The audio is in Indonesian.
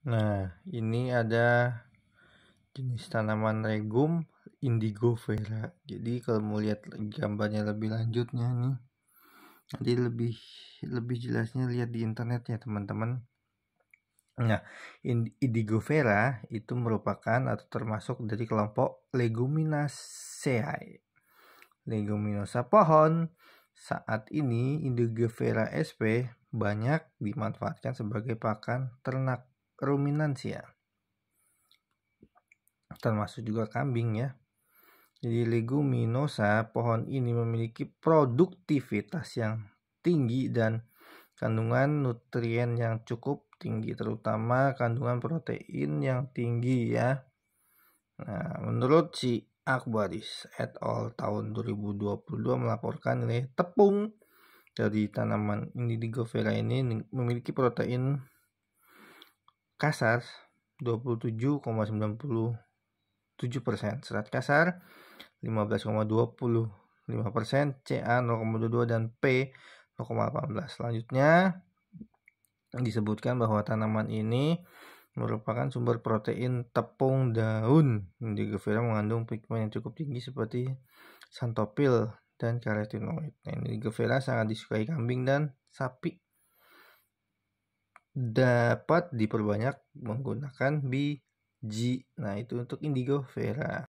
Nah, ini ada jenis tanaman legum indigo vera. Jadi kalau mau lihat gambarnya lebih lanjutnya nih, jadi lebih lebih jelasnya lihat di internet ya teman-teman. Nah, indigo vera itu merupakan atau termasuk dari kelompok leguminaceae. Leguminosa pohon. Saat ini indigo vera sp banyak dimanfaatkan sebagai pakan ternak ruminansia ya. termasuk juga kambing ya. Jadi leguminosa pohon ini memiliki produktivitas yang tinggi dan kandungan nutrien yang cukup tinggi terutama kandungan protein yang tinggi ya. Nah, menurut si Akbaris et al tahun 2022 melaporkan nilai tepung dari tanaman indigo vera ini memiliki protein kasar 27,97 persen, serat kasar 15,25 persen, CA 0,22 dan P 0,18. Selanjutnya disebutkan bahwa tanaman ini merupakan sumber protein tepung daun. Indigofera mengandung pigmen yang cukup tinggi seperti santopil dan karotenoid. Nah, ini indigofera sangat disukai kambing dan sapi dapat diperbanyak menggunakan biji. Nah, itu untuk indigo vera.